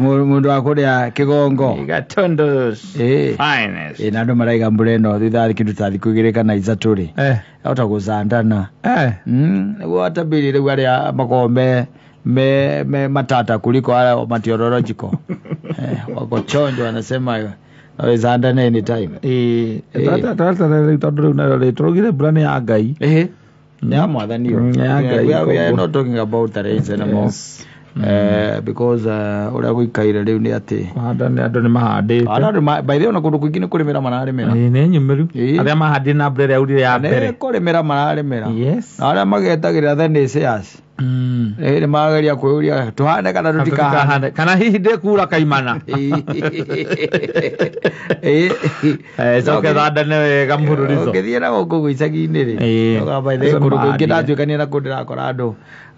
mundu wa kuria kigongo na andu maraiga mbura no thutha kindu ta thiku igiri kana ithatu ri ahota gucandana niguo atabiri riu aria makoragwo me me, me matata kuliko wala meteorological eh, wako chonjo wanasema awezandana anytime tondå rä u narä tå rå gire mbura nä ya ngai yeah you. mm. yeah, yeah, we, are, we are not talking about the rains anymore yes. Mm. Uh, because å rä a gå ikaire rä u nä atä andå nä mahandä te ona kå ndå kå ingä nä kå rä mä ra mararä mä ra nyumä ru arä a mahandä na mbura ä rä a urire ya mbere kå rä mä ra mararä mä ra na arä a magetagä rä ra Mm. ere eh, mageria kwiuria tuhande kana tutikahande kana hihi ndikura kaimana eh, eh, coke thandane wega mbururico ngithie na guku gwicagi-inĩ rĩ ugamba ithe kũndũ kũingĩ ndatuĩkania na kũ ndĩrakora andũ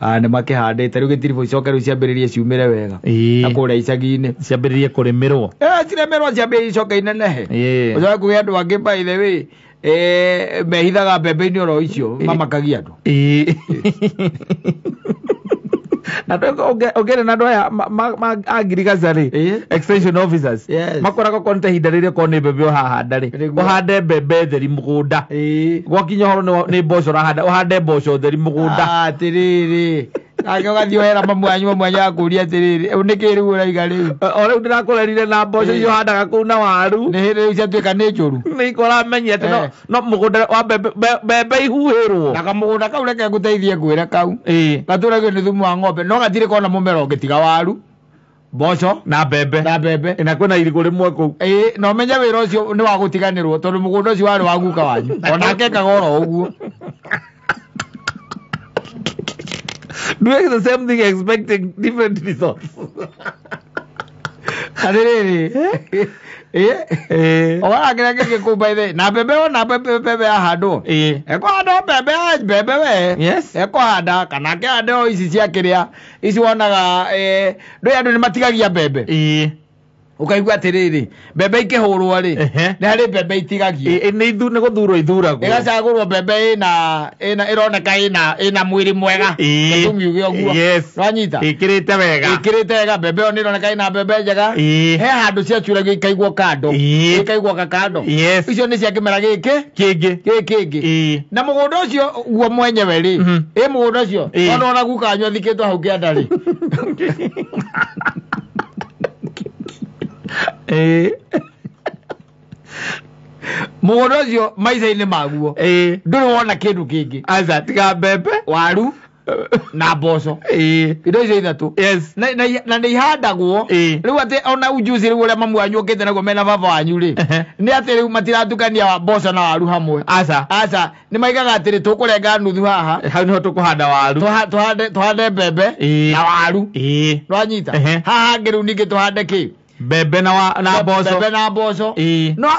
nĩ makĩhandĩte rĩu gĩtiribũ icoke rĩu ciambĩrĩrie ciumĩre wega na kũrĩa icagi-inĩ ciambĩrĩrie kũrĩmĩrwo ciremerwo ciambĩrĩrie icoke inenehe ũcoke kũgĩa andũ angĩ mbaithe wĩ eh, mehithaga mbembe-inĩ oro icio mamakagia andũ na ũngĩenda na andũ aya angirigaca rĩ extension officers makoragwo korwo nĩ ta ihinda rĩrĩa korwo nĩ mbembe ũhahanda rĩ ũhande mbembe theri mũgũnda gwakinya horo nĩ mboco ũrahanda ũhande mboco theri mũgũnda atĩrĩrĩ nake ũgathiĩ wera mamwe anyu mamwe anyu akũria atĩrĩrĩ nĩ kĩ rĩu ũraiga rĩu o rĩu ndĩrakũrerire na mboco icio handaga kũu na waru nĩ hĩndĩ rĩu ciatuĩka nĩ njũru nĩ ikũramenyia atĩ no mũgũnda wa mbembe ihuhĩrwo na kamũgũnda kau reke ngũteithie ngwĩre kau gatũragio nĩ thumu wa ng'ombe no gatirĩ kona mũmera ũngĩtiga waru mboco na mbembe na mbembe na kwä na irigå rä mwe kå u ä na å menye wä ra å cio nä wagå tiganä rwo tondå må gå nda å cio warä wa guka wanyu onake ngagora å guo doing the same thing expecting different results atĩrĩrĩ wona kĩrĩa kĩngĩ kũu baithe na na mbembe ona mbembe mbembe yahandwo eh. ekũhanda mbembe ya ah, mbembe we ekũhanda kana akĩhande o ici cia kĩrĩa ici wonaga eh, do andũ nĩ matigagia Eh ukaigua atiriri mbembe ikihurwo ri ni hari mbembe itigagio ni gå thurwo ithuragwo igacagurwo mbembe ina ironeka ina ina mwiri mwega tungiuge uguo nwanyita ikirite wega ikirite wega mbembe iyo ni ironeka ina mbembe njega he handu ciacuragio ikaigwo kando ikaigwoka kando icio ni cia kimera giki kingi gikingi na mugunda ucio guo mwenyewe ri i mugunda mhm. ucio ona ona gukanywa thikitwo hau kianda ri mugondo ucio maica-inä maguo ndå rä wona kä ndå kä ngä tiga mbembe waru na mboco indo icio ithatå na nä ihandagwo rä u atä ona ujuci rä u å rä a mamu wanyu å kä te naguo mena baba wanyu rä nä atä rä u matiratukania wa mboco na waru hamwe aca aca nä maigaga atä rä tå kå renga nuthu haha hau nä ho tå kå handa waru tå hande mbembe na waru nä wanyita haha ngä rä u ningä tå hande kä mbembe na na mboco mbembe na mboco no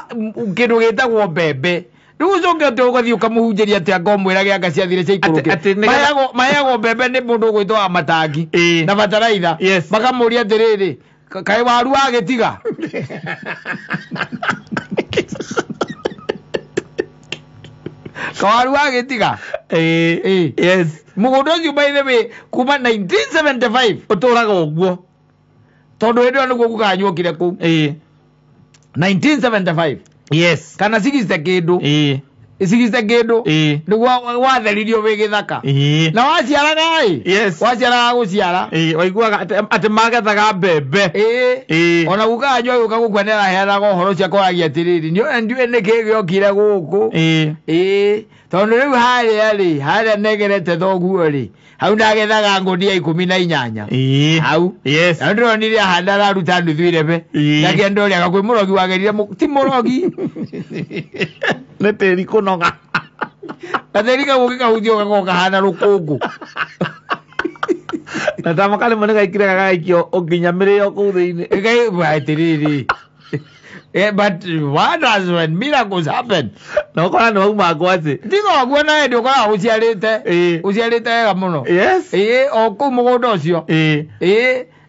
kindu gitagwo mbembe rä u å ngä gå thiä å kamå hunjä anga ciathire cia ikå rå maheagwo mbembe nä må ndå å gwä wa matangi na bataraitha makamå ria atä rä waru wagä kawaru wagä tiga må gå ndå å ciå maithe kuma 1975 å tå tondu hä ndä ä yo nä guo gukanyuokire kå u 1975 yes kana 60 kä ndå icigite kä ndå nä guo watheririo wä gä thaka na waciarana ä waciaraga gå ciara waiguaga atä magethaga mbembe ona gukaga nyo yå ka gå kua nä araheanaga å horo cia kwaragia atä rä rä ndiå nä kä gä okire gå kå tondå rä u harä a rä harä a negerete thoguo rä hau nagethaga ngunia ikumi na inyanya hau na ndä ronire ahanda raruta nuthu irebe nakä ndå rä aga kwä må rogi wagerire ti må rogi nä tä ri kå no noga gatheri gagå kä kahunjio gagoka hana rå kå ngå na tamakari mo nä gaikire gagagaikio å nginya mä rä yo kå u thä inä atä rä Yeah, but wonders when miracles happen na ukora nä wauma ngwacä tiga guo na ndä å koraga å ciarä te å ciarä te wega må no ä o kå u må gå nda å cio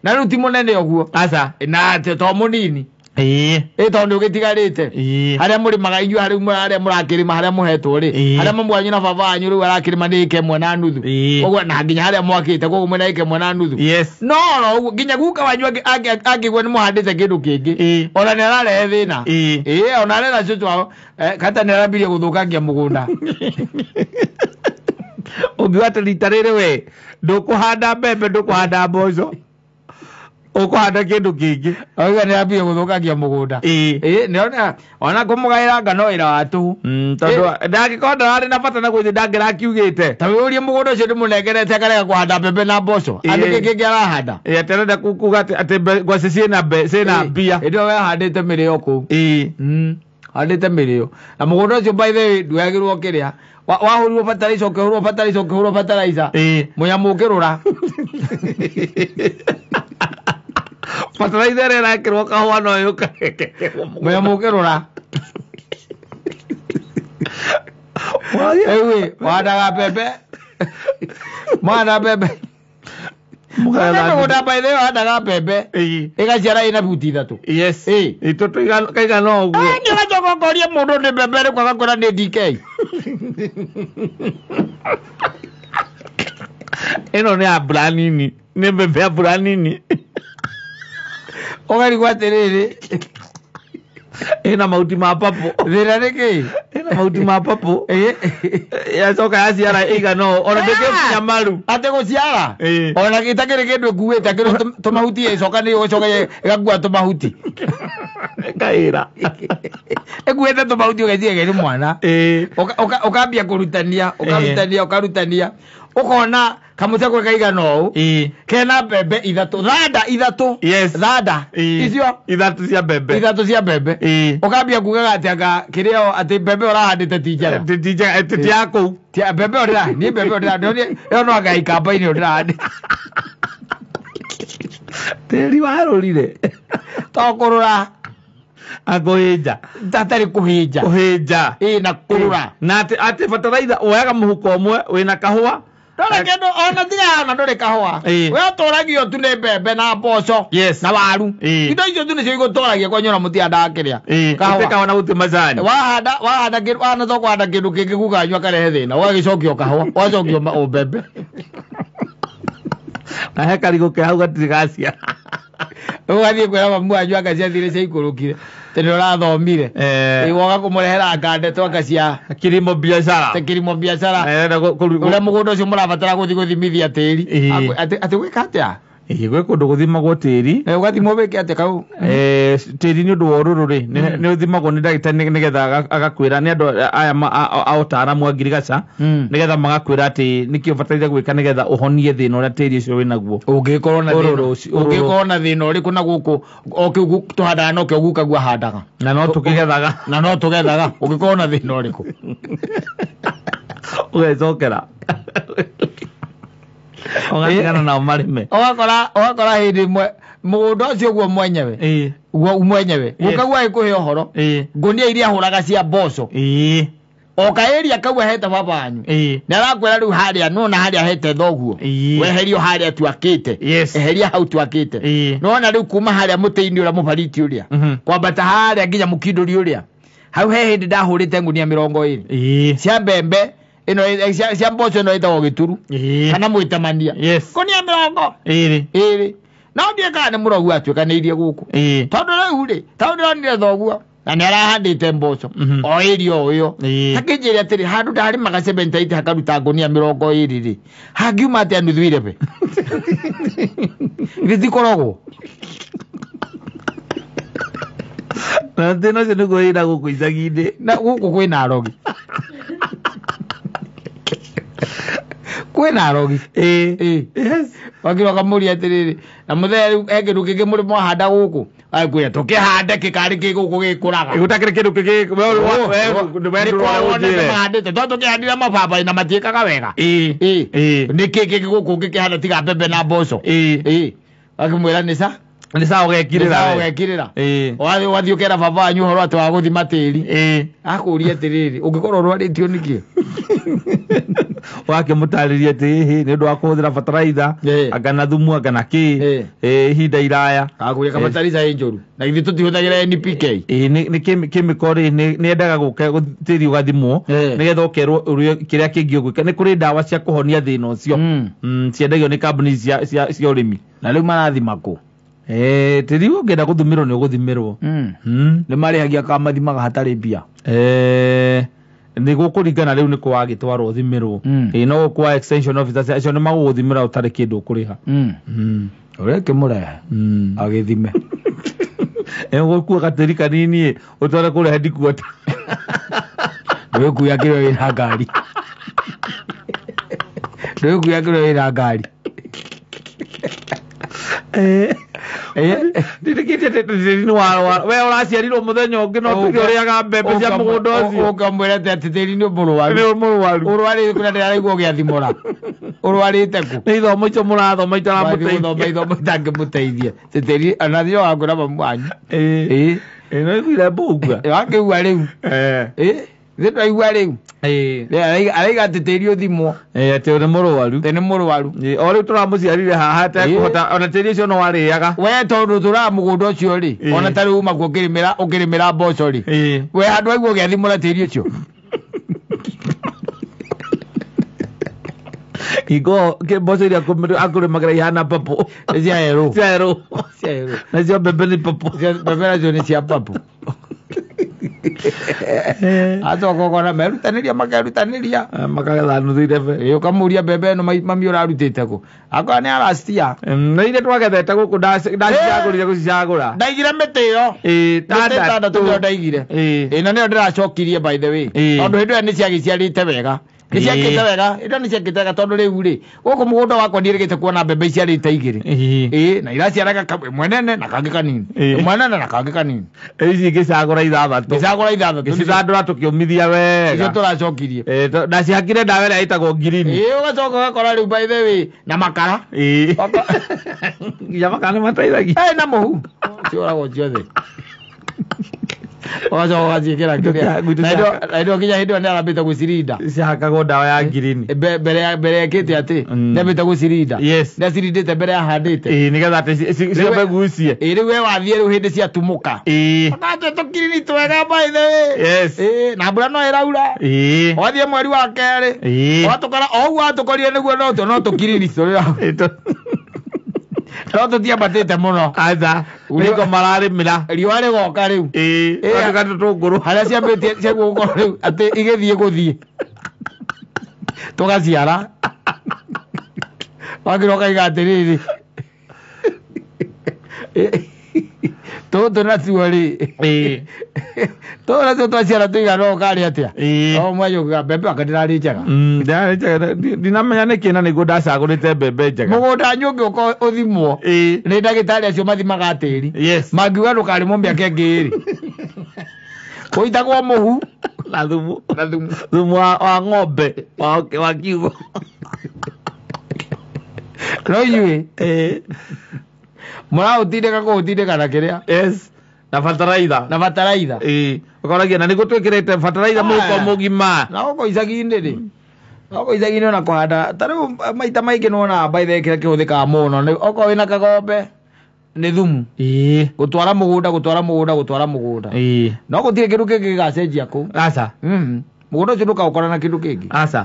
na rä u ti må nene å to må nini ii ee. ee, tondu ugitigarite ee. haria murimaga inyu hari haria murakirima haria muhetwo ri haria mama wanyu na baba wanyu riu arakirima ni ika imwe na nuthu koguo na nginya haria mwakite koguo mwina ika imwe na nuthu no no uguo nginya guka wanyu angigua ni muhandite kindu kingi ona ni ararehe na ii ona arera cucu wao eh, kata ni arambirie guthukangia mugunda ungiuga atä rita rä rä we ndå kå handa mbembe ndå kå handa mboco ukuhanda kindu kingi oiga ni ambie guthukagia mugunda ii ni ona ona ngumugaira ngano ira watu mm, tondu ndangikorwo ndarari na bata na gwithi ndangirakiugite ta wiurie mugunda ucio ndimunengerete akarega kuhanda mbembe na boso andu kingi ngi arahanda atirenda kuga ati ngwaci ciina mbia indi we ahandite mirio kuu ii mm, handite mirio na mugunda ucio by the way ndwagirwo kiria wahurirwo fertilizer ukihurwo fertilizer ukihurwo fertilizer munyamu ukirura bataraitha ĩrĩa ĩrakĩrwo kahũa no yũka mũya mũkĩrora ĩwĩ wandaga mbembe mwanda mbembe mũgũnda baithe wandaga mbembe ä ä na buti ithatũ ĩtũtũ kaigana ũguo nĩ ũgacoka må ndå nä mbembe rä kwaga kwĩra nĩ dk ĩno nĩ ya mbura nini nĩ mbembe ya mbura nini ogarigwa atiriri ina mauti ma papo thira riki ina mauti ma papo yacoka yaciara igano ona ndĩkĩkinya maru atĩ gũciara ona gĩtakĩrĩ kĩndũ nguĩte kĩrĩ tũmahuti ĩcoka nĩ ũcoka ĩgakua tũmahuti kaĩra ĩkuĩte tũmahuti ũgeciria gĩrĩ mwana ũkambia kũrutania ũkarutania ũkarutania ukona kamuthe kwa kaiga no u kena mbembe ithatu thanda ithatu thanda icio ithatu cia mbembe ithatu cia mbembe ukambia kugaga ati anga kiria ati mbembe urahandite ti njega ti njega ti ya kuu bebe urira ni bebe mbembe urira yo no anga ikamba-ini urira tĩri warũrire to kũrũra akũhĩnja tatarĩ kũhĩnja kũhĩnja ĩ na kũrũra na ati atĩ bataraitha woyaga mũhuko ũmwe wĩna kahũa ndore kä ndå ona tigana ndå rä kahåa we å tå ragio tu nä mbembe na mboco na waru indo icio tu nä cio igå toragia kwanyu ona må tiandaga kä rä a kahona macani wahanda cokwanda kä ndå kä ngä guganyua karehe thä na wagä cokia å kahåa wacokio å mbembe na he karigå ke gaciara å gathiä kwä ra mamu wanyu angaciathire ciaikå rå kire tå nä å rathomire woga eh. kå må rehera ngande twanga cia kirimo biacara kirimo biacara å eh, rä a må gå nda å cio må rabatara gå thiä gå thimithia tä ri atä gwä ka atä a ä gwä kå ndå gå thimagwo tä ri gågathimwo wä ke atä kau tä ri nä å ndå wa å rå rå rä nä å hmm. thimagwo nä ndagä getha agakwä ra nä andå aya aåtaramu angirigaca hmm. nä getha magakwä ra atä nä kä å bataraire gwä ka nä getha å honie thä na å rä a tä ri å cio wä naguo å ngä na thä na å rä kå na gå kå o kä u tå handaga no å gukaguo handaga na no tå na no tå gethaga å ngä korwo na thä na å rä kå å gecokera ũgatigana eh, nao marĩme ũgakora ũgakora hĩndĩ ĩmwe mũgũnda ũcio guo mwenyewe eh. guo mwenyewe eh. gũkaguo agĩkũhe ũhoro ngũnia iria hũraga cia mboco o kaĩria kau ahete baba wanyu nĩ arakwĩra rĩu harĩa nona harĩa ahete thoguo weherio harĩa twakĩte eheria hau twakĩte nona rĩu kuma harĩa mũtĩ-inĩ ũrĩa mũbariti ũrĩa mhm. kwambata harĩa nginya mũkindũri ũrĩa hau he hĩndĩ ndahũrĩte ngunia mĩrongo ĩrĩ cia mbembe ino cia, eh, mboco ino itagwo turu ee. kana mwitamania yes. konia mirongo iri ee. iri ee. no ndie kana nä må rogu atuäkanäirie gå kå tondå rä u rä tondå ronire thoguo na nä arahandä te mboco mhm. o ä ri o ä yo akä njä re atä rä handå ndarä maga hakaruta ngonia mä rongo ä rä rä hangiuma atä anuthu irebe gätikoragwo na thä na å cio nä guo ä na gå kå icagi-inä gå kå kwä na arogi kwina arogi wakili wakamuria atiriri na muthenya riu he kindu kingi murimo wahanda guku akwira tukihande kikari ki guku gikuraga gutakiri kindu kingihandite to tukihandire mababai na matiikaga wega ni ki kingi guku ngikihanda tiga mbembe na mboco akimwira ni sa nä saå gekirä ra gekirä ra wathiä å kera baba wanyu å horo atä wa gå thima tä ri akå ria atä rä rä å ngä korwo rwarä tio nä kä wake atĩ hihi hi ni ndu akuthira bataraitha agana thumu agana ki eh hi dairaya agwĩka ka ĩ injuru na ithuĩ tũtihũthagĩra NPK nĩ ni rĩ nĩ endaga gũka tĩri ũgathimwo nĩgetha ũkerwo kĩrĩa kĩngĩ ũgwĩka ni kuri dawa cia kuhonia kũhonia thĩna ũcio hmm. mm, ciendagio ni kambuni cia cia urimi na Eh, rĩu marathima kũ tĩri ũngĩenda gũthimĩrwo nĩ ũgũthimĩrwo hmm. Hmm. nĩ marĩhagia hatari bia. Eh nä gå kå ringana rä u nä kwagä twarwo thimirwo ä mm. no gå kwa acio nä magå gå thimä ra å tarä kä ndå kå rä ha å mm. mm. rä a kä må rehe agä thime gå kua gatäri kaniniä å tware kå rehe ndikuota ndå kuya kä rä wä na ngari ndå kuya kä rä wä na ngari Eh? ndirikitie we ũraciarirwo mũthenya ũngĩ no tuge ũrĩaga mbembe cia mũgũnda ũcio ũkamwĩra te atĩ tĩri nĩ mũrwaru nĩ mũrwaru ũrwarĩte kũrĩa ndĩraigua ũgĩathimũra ũrwarĩte kũ nĩ ithomo icio mũrathoma itaramũteithia ithomo itangĩmũteithia tĩtĩri anathio wakũra mamu wanyu ĩĩ eh. ĩĩ eh. no iguire mbũngua wakĩigua rĩu ĩĩ ithe twaigua rä u araigatä thimwo atä nä må rwaru nä må rwaru o rä u tå ramå ciarire haha tekåhota ona tä ri å cio no warä aga we tondå tå raga må gå nda å cio rä ona tarä u makuo å kä rä mä ra mboco rä we handå aigua å gä athimå ra tä ri å cio igo mboco iria akå rä magä ra ihana papo ciaerå ciaerå nacio mbembe nä papo mbembe nacio nä cia papo acoka ũkona merutanĩria makerutanĩria eh, makagetha å kamå ria mbembe no mami å rarutä ũrarutĩte kũ akorwo nĩ arastia mm, na irĩa twagethete gå ndacicagũrire ra ndaigire mä tä mĩtĩ ĩyo tandatũ ĩyo ndaigire ä na nä yo ndä ndĩracokirie by the way tondũ nä ciagä ciarä te wega nä ciakä te wega ä no nä ciakä te wega tondå rä u rä gå kå må gå nda wakwa nä rä gä te kuona mbembe iciarä te igä rä na iraciaraga mwenene na kangä kanini mwenene na kangä kanini ici ngä cagå ra ithathatå gä cagå ra ithathatå cithandå ra tå kä å mithia wega tå racokirie ndacihakire ndawa ä rä a ä tagwo ngirini ä å gacoka gakora rä u mbaithe wä na makara nginya makara nä mateithagia na må hu ciå ragwo ciothe ogacoka ũgaciĩkĩra kĩrĩa indo kinya hĩndĩ ĩyo nĩ arambĩte gũcirinda cihakagwo ndawa ya ngirini mbere ekĩte atĩ nĩ ambĩte gũcirinda nĩ te mbere ahandĩte nĩgetha atĩ ciambe gucie ĩ rĩu we wathiĩ rĩu hĩndĩ ciatumũka onatwe eh. tũkirini twega maithe eh, na mbura no ĩraura eh. wathiĩ mweri wa kerä kerĩ oguo watå ũguo nä guo no tũkirini tũrĩa no tå tiambatete må no riko mararä mä ra riå rĩgoka rĩu gatå tå harä a ciambä tie ciaguo gå korwo rä u atä igä thiä gå thiä tå gaciara wagä rwo atä rä rä tå tå natuo rä tondå å rä a tå twaciara tå igana å karä atä a mwajå mbembe wake ndä rarä njega ndinamenya nä kä na nä guo ndacagå rä te mbembe njega må gå nda nyå ngä å korwo å thimwo nä ndagä tarä acio mathimaga tä ri mangiuga ndå karä mo mä aka ngä rä kå itagwo må hu na thumu wa ng'ombe wa kiugo no inyuä må raå tindä ka kå gå tindä kana kä rä a na bataraitha na bataraitha ä ũkoragia na nä gå twä kä rä te bataraitha må ko må gima na gå ko icagi-inä rä ogo icagi-inä ona kå handa tarä maita maingä nä wonaga mbaithe kä rä kä hå thä kaga må no mm-hmm. okorwo wä na kagombe nä thumu gå twara må gå nda gå twara må gå nda gå twara må gå nda no gå tirä kä ndå kä ngä gä gacenjia kå må gå nda å cio ndå kaå korana kä ndå kä ngä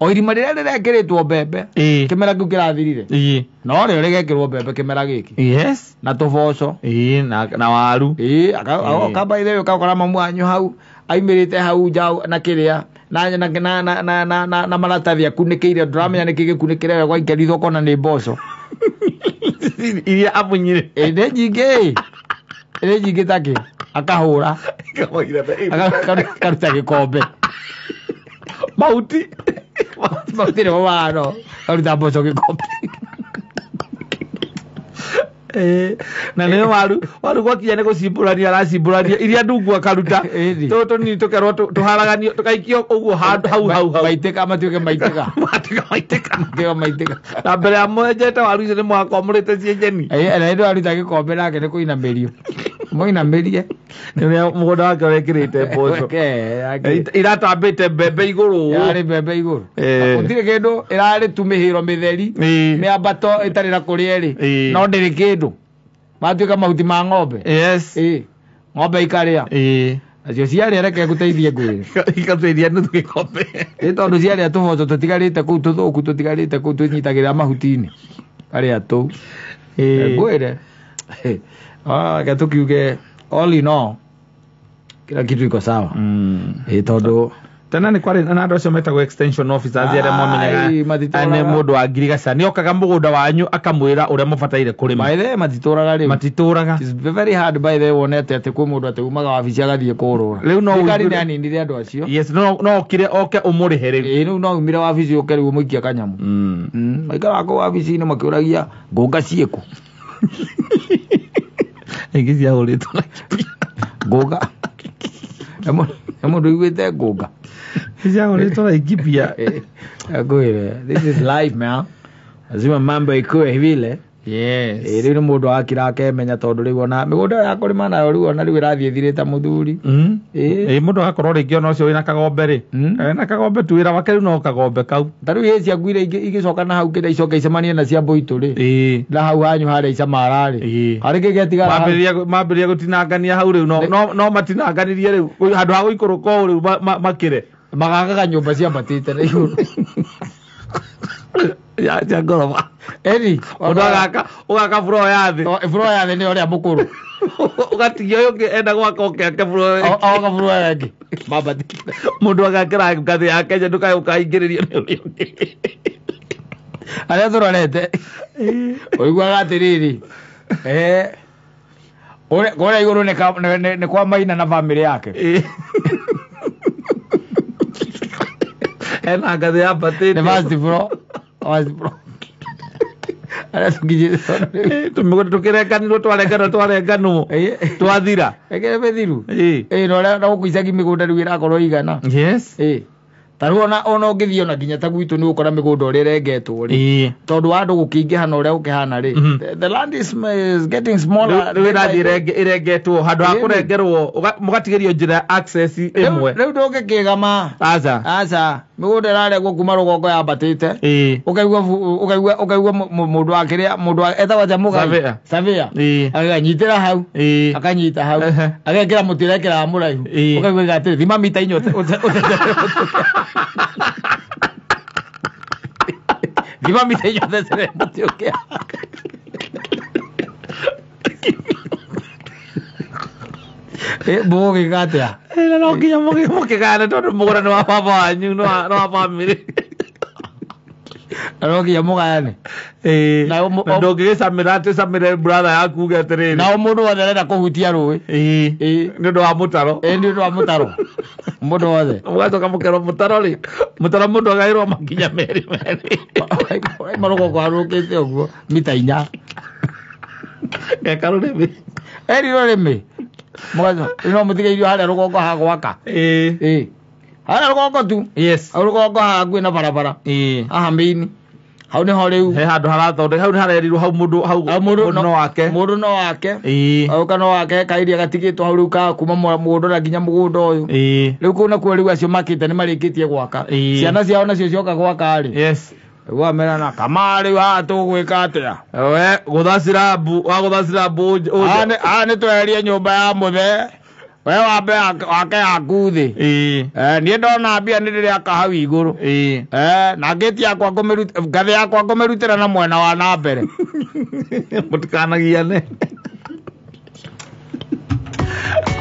o irima rä rä a rä rekä rä two mbembe kä mera kä u kä rathirire no rä o rä gekä rwo mbembe kä mera gä kä na tå boco na waru kambaire å kakora mamu anyu hau aimä rä te hau nja na kä rä a na maratathi akunä kä ire ndå ramenya nä kä gä kunä kä re gwaikeritho kona nä mboco iria amunyire nä nyingä nä nyingä ta akahå ra akaruta gä kombe mauti 막 때려 봐. 너. 우리 다 보죠. Eh, na nä waru waru gwakinya nä gå cimbå rania aracimbå rania iria ndungu akaruta tå tå nini tå kerwo tå haraganio tå kaikio å guo hau hau maitä ka matuä ke maitä ka maitä ka maitä ka na mbere ya mwenjete waru icio nä mwakomå rä te cienjeni na ä ndå aruta gä kombe nake nä kå inamä rio moinamirie nä rä må gå wake å rekä rä te mboco iratambä te mbembe igå rå yarä mbembe igå rå å tirä kä ndå ä rarä tu mä hä ro mä theri mä ambato ä tarä ra kå rä erä no ndä rä kä ndå matuä ka mahuti ma ng'ombe ng'ombe ikarä a nacio ciarä reke ngåteithie ngwä igateithia nuthu gä kombe ä tondå ciarä a tå boco tå tigarä te kå u tå thå ku tå tigarä te kå u twä nyitagä rä ra mahuti-inä karä a tå u ngwä re ah kiuge no kila kitu iko sawa mm. e, tondå tene nä kwarä na andå acio metagwo arä a mamenyaganä må ndå wa ngirigaca nä okaga må gå nda wanyu akamwä ra å rä a må bataire kå rä mathe matitå raga rä matitå raga wonete atä kwä må ndå atä umaga wabici agathiä kå rå ra rä u noikari nä aninire andå acio no okire oke å må rä he rä u rä u no umire wabici å ke rä u må ikia kanyamå maikara wakå wabici-inä makä å ragia ngå ngaciä kå Higĩ cia hũrĩtwo na kĩbia. Ngũnga. Mũndũ ũiguĩte ngũnga. Ciahũrĩtwo na ikibia. Ngũire. This is life man. Lazima mambo ikuwe vile yes rä u nä må ndå wakira akemenya tondå rä u mä gå ndä ya kå rä ma nayo rä u ona rä u ä rathiä thirä te må thuri må hmm? ndå agakorwo rä ngä ona å cio wä na kagombe rĩ hmm? na kagombe tu wä ra wake rä u no kagombe kau ta rä u hä ciaku irä igä coka na hau kä icoka icemanie na cia mbå itå rä na hau hanyu harä a icamararä harä kä getigamambä rä ria gå tinangania hau rä u no matinanganirie rä u handå ha gå ikå rå ko rä u makä re magagaga nyå mba ciambatä te na igå rå ya ngoroba eni unagaka ugaka buro ya thi buro ya thi ni uria mukuru ugatigio yo ke enda gwaka oke ake buro o ga buro ya ngi mabati mundu agakira ngathi ya Kenya ndukae ukaingiririe ni uria aria turorete uiguaga atiriri eh kuria iguru ni kwa maina na family yake ena ngathi ya batini ni bro arĩa tũkĩre nganirwo tware ngano tware ngano twathira ekere bethiru ĩĩ na ũrĩa na gũkũ icagi mĩgũnda rĩu ĩrakorwo igana yes ĩĩ eh ta rä u ona å ngä thiä ona nginya ta gwitå nä gå kora mä gå nda å rä rengetwo rä tondå wa andå gå kä ingä hana å rä a gå kä hana rä rathi ä rengetwo handå ha kå rengerwo må gatigerio njä ra ä mwe rä u ndå ngä kä gama aca mä gå nda ä rarengwo kuma rå gongo yambatä te å kaigua må ndå wa kä rä a må ndå etagwo atä må gacabä a ra hau akanyita hau agekä ra må tä rekeraga må raihu å kaigua gatä thima mita inya å 自慢みたいじゃないですね。だってよけや。eh buki ka ya eh lo ki yo buki buki ka ada tuh murah no apa apa anjing no no apa mirip arogia mugane eh na ndongigisamira ati samire brother yaku uge atiriri na mundu wothe arenda kuhutia rui eh ni undu wa mutaro eh ni undu wa mutaro mundu wothe mugacoka mukero mutaro ri mutaro mundu agairwo makinya meri meri marugo kwarukite uguo mita inya gekaro rimi eriro rimi mugacoka ino mutigeirio haria rugongo ha gwaka eh a rå gongo tu yes rugongo ha ngwina barabara eh aha mĩini hau ni niho riu he handu harathonde hau harerirwo hau mundu hau mundu no wake mundu no wake auka no wake kairia gatigitwo hau riu ka kuma mugunda nginya mugunda uyu riu kuu nakuo riu acio makita ni marikitie gwaka ciana ciao nacio cioka gwaka ri yes wa mera na kamari wa to tũgwĩka atĩa we bu wa mbu bu ane ane to twerie nyumba ya mũthee we wambe wake yaku thä niä ndona mbia nä rä rä aka hau igå rå eh, na ngä ti yakwa ngathä yakwa ngå mä rutä ra na mwena wa na mbere må tikanagiane